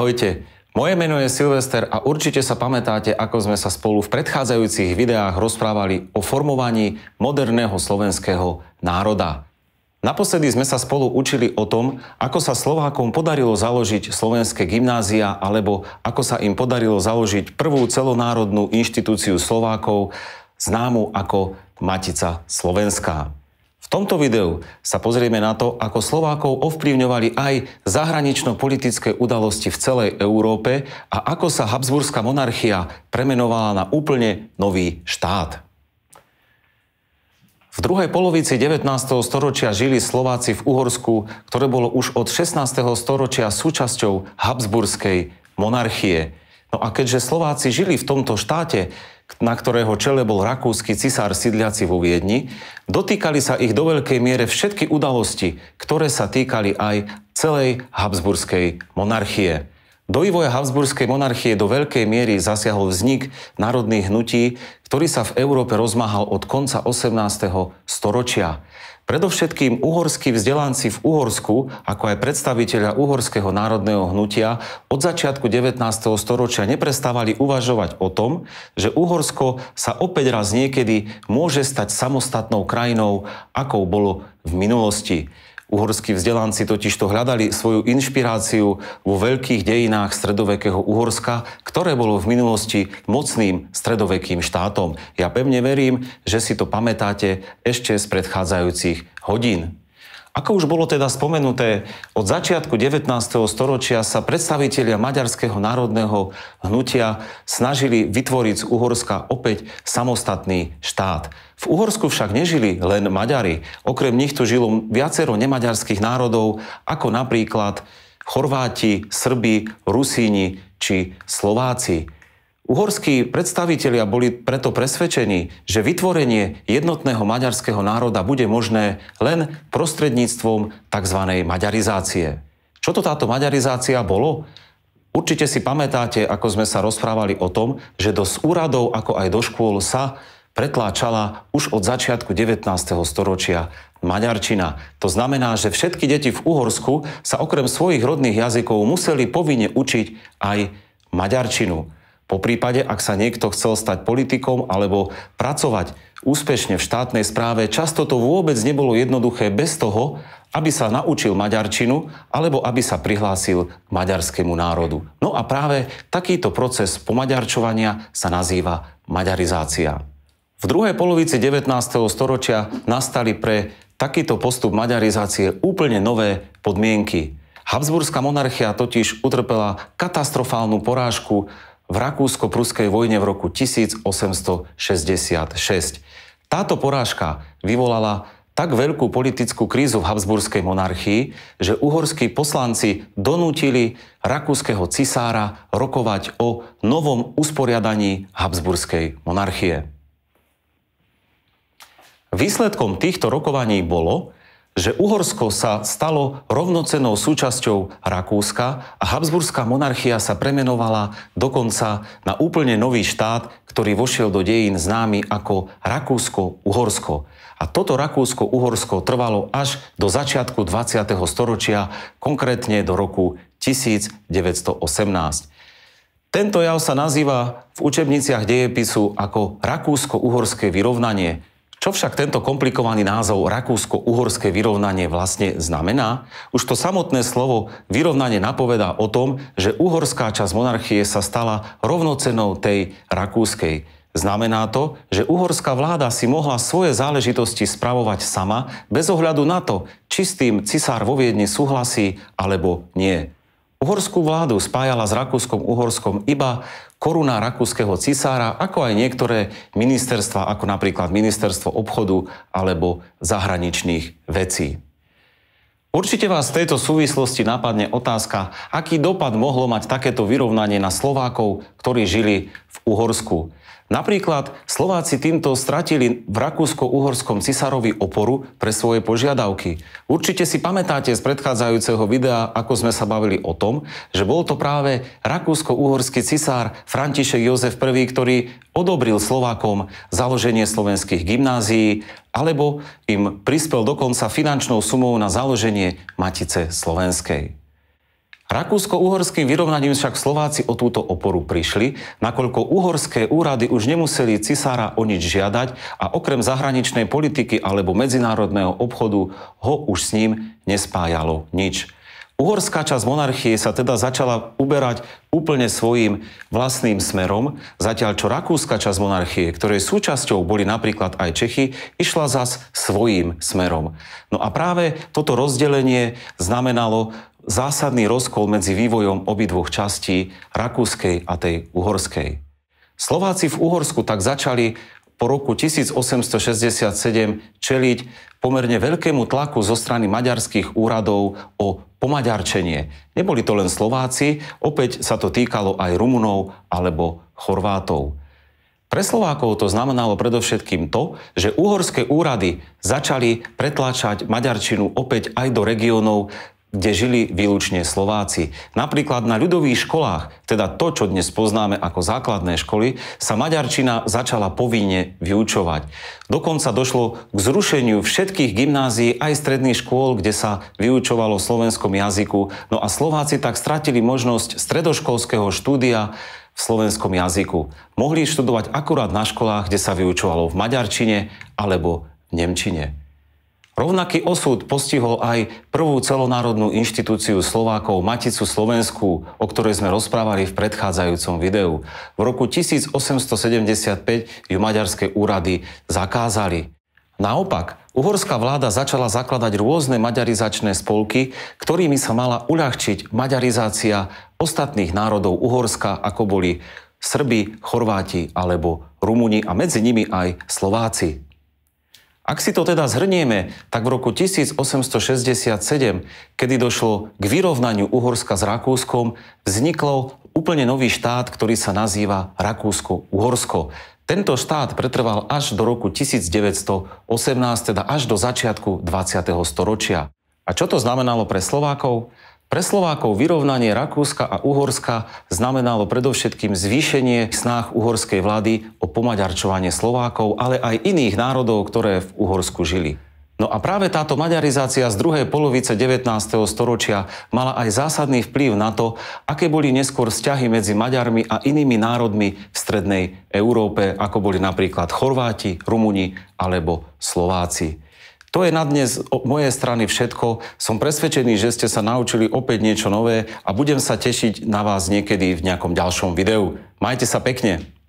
Ahojte, moje meno je Silvester a určite sa pamätáte, ako sme sa spolu v predchádzajúcich videách rozprávali o formovaní moderného slovenského národa. Naposledy sme sa spolu učili o tom, ako sa Slovákom podarilo založiť slovenské gymnázia alebo ako sa im podarilo založiť prvú celonárodnú inštitúciu Slovákov, známu ako Matica Slovenská tomto videu sa pozrieme na to, ako Slovákov ovplyvňovali aj zahranično-politické udalosti v celej Európe a ako sa Habsburská monarchia premenovala na úplne nový štát. V druhej polovici 19. storočia žili Slováci v Uhorsku, ktoré bolo už od 16. storočia súčasťou Habsburskej monarchie. No a keďže Slováci žili v tomto štáte, na ktorého čele bol rakúsky cisár sídliaci vo Viedni, dotýkali sa ich do veľkej miere všetky udalosti, ktoré sa týkali aj celej Habsburskej monarchie. Do vývoja Habsburskej monarchie do veľkej miery zasiahol vznik národných hnutí, ktorý sa v Európe rozmáhal od konca 18. storočia. Predovšetkým uhorskí vzdelanci v Uhorsku, ako aj predstaviteľa uhorského národného hnutia, od začiatku 19. storočia neprestávali uvažovať o tom, že Uhorsko sa opäť raz niekedy môže stať samostatnou krajinou, akou bolo v minulosti. Uhorskí vzdelanci totižto hľadali svoju inšpiráciu vo veľkých dejinách stredovekého Uhorska, ktoré bolo v minulosti mocným stredovekým štátom. Ja pevne verím, že si to pamätáte ešte z predchádzajúcich hodín. Ako už bolo teda spomenuté, od začiatku 19. storočia sa predstavitelia maďarského národného hnutia snažili vytvoriť z Uhorska opäť samostatný štát. V Uhorsku však nežili len Maďari. Okrem nich tu žilo viacero nemaďarských národov, ako napríklad Chorváti, Srbi, Rusíni či Slováci. Uhorskí predstavitelia boli preto presvedčení, že vytvorenie jednotného maďarského národa bude možné len prostredníctvom tzv. maďarizácie. Čo to táto maďarizácia bolo? Určite si pamätáte, ako sme sa rozprávali o tom, že do úradov, ako aj do škôl sa pretláčala už od začiatku 19. storočia maďarčina. To znamená, že všetky deti v Uhorsku sa okrem svojich rodných jazykov museli povinne učiť aj maďarčinu. Po prípade, ak sa niekto chcel stať politikom alebo pracovať úspešne v štátnej správe, často to vôbec nebolo jednoduché bez toho, aby sa naučil maďarčinu alebo aby sa prihlásil k maďarskému národu. No a práve takýto proces pomaďarčovania sa nazýva maďarizácia. V druhej polovici 19. storočia nastali pre takýto postup maďarizácie úplne nové podmienky. Habsburská monarchia totiž utrpela katastrofálnu porážku v Rakúsko-Pruskej vojne v roku 1866. Táto porážka vyvolala tak veľkú politickú krízu v Habsburskej monarchii, že uhorskí poslanci donútili rakúskeho cisára rokovať o novom usporiadaní Habsburskej monarchie. Výsledkom týchto rokovaní bolo, že Uhorsko sa stalo rovnocenou súčasťou Rakúska a Habsburská monarchia sa premenovala dokonca na úplne nový štát, ktorý vošiel do dejín známy ako Rakúsko-Uhorsko. A toto Rakúsko-Uhorsko trvalo až do začiatku 20. storočia, konkrétne do roku 1918. Tento jav sa nazýva v učebniciach dejepisu ako Rakúsko-Uhorské vyrovnanie, čo však tento komplikovaný názov Rakúsko-Uhorské vyrovnanie vlastne znamená? Už to samotné slovo vyrovnanie napovedá o tom, že uhorská časť monarchie sa stala rovnocenou tej rakúskej. Znamená to, že uhorská vláda si mohla svoje záležitosti spravovať sama bez ohľadu na to, či s tým cisár vo Viedni súhlasí alebo nie. Uhorskú vládu spájala s Rakúskom-Uhorskom iba koruna rakúskeho cisára, ako aj niektoré ministerstva, ako napríklad ministerstvo obchodu alebo zahraničných vecí. Určite vás v tejto súvislosti napadne otázka, aký dopad mohlo mať takéto vyrovnanie na Slovákov, ktorí žili v Uhorsku. Napríklad Slováci týmto stratili v Rakúsko-Uhorskom cisárovi oporu pre svoje požiadavky. Určite si pamätáte z predchádzajúceho videa, ako sme sa bavili o tom, že bol to práve Rakúsko-Uhorský cisár František Jozef I, ktorý odobril Slovákom založenie slovenských gymnázií alebo im prispel dokonca finančnou sumou na založenie Matice Slovenskej. Rakúsko-uhorským vyrovnaním však Slováci o túto oporu prišli, nakoľko uhorské úrady už nemuseli cisára o nič žiadať a okrem zahraničnej politiky alebo medzinárodného obchodu ho už s ním nespájalo nič. Uhorská časť monarchie sa teda začala uberať úplne svojim vlastným smerom, zatiaľ čo rakúska časť monarchie, ktorej súčasťou boli napríklad aj Čechy, išla zas svojím smerom. No a práve toto rozdelenie znamenalo zásadný rozkol medzi vývojom obidvoch častí, rakúskej a tej uhorskej. Slováci v Uhorsku tak začali po roku 1867 čeliť pomerne veľkému tlaku zo strany maďarských úradov o pomaďarčenie. Neboli to len Slováci, opäť sa to týkalo aj Rumunov alebo Chorvátov. Pre Slovákov to znamenalo predovšetkým to, že uhorské úrady začali pretláčať maďarčinu opäť aj do regiónov, kde žili výlučne Slováci. Napríklad na ľudových školách, teda to, čo dnes poznáme ako základné školy, sa maďarčina začala povinne vyučovať. Dokonca došlo k zrušeniu všetkých gymnázií aj stredných škôl, kde sa vyučovalo v slovenskom jazyku. No a Slováci tak stratili možnosť stredoškolského štúdia v slovenskom jazyku. Mohli študovať akurát na školách, kde sa vyučovalo v maďarčine alebo v nemčine. Rovnaký osud postihol aj prvú celonárodnú inštitúciu Slovákov Maticu Slovensku, o ktorej sme rozprávali v predchádzajúcom videu. V roku 1875 ju maďarské úrady zakázali. Naopak, uhorská vláda začala zakladať rôzne maďarizačné spolky, ktorými sa mala uľahčiť maďarizácia ostatných národov Uhorska, ako boli Srbi, Chorváti alebo Rumúni a medzi nimi aj Slováci. Ak si to teda zhrnieme, tak v roku 1867, kedy došlo k vyrovnaniu Uhorska s Rakúskom, vznikol úplne nový štát, ktorý sa nazýva Rakúsko-Uhorsko. Tento štát pretrval až do roku 1918, teda až do začiatku 20. storočia. A čo to znamenalo pre Slovákov? Pre Slovákov vyrovnanie Rakúska a Uhorska znamenalo predovšetkým zvýšenie snách uhorskej vlády o pomaďarčovanie Slovákov, ale aj iných národov, ktoré v Uhorsku žili. No a práve táto maďarizácia z druhej polovice 19. storočia mala aj zásadný vplyv na to, aké boli neskôr vzťahy medzi Maďarmi a inými národmi v strednej Európe, ako boli napríklad Chorváti, Rumuni alebo Slováci. To je na dnes od mojej strany všetko. Som presvedčený, že ste sa naučili opäť niečo nové a budem sa tešiť na vás niekedy v nejakom ďalšom videu. Majte sa pekne!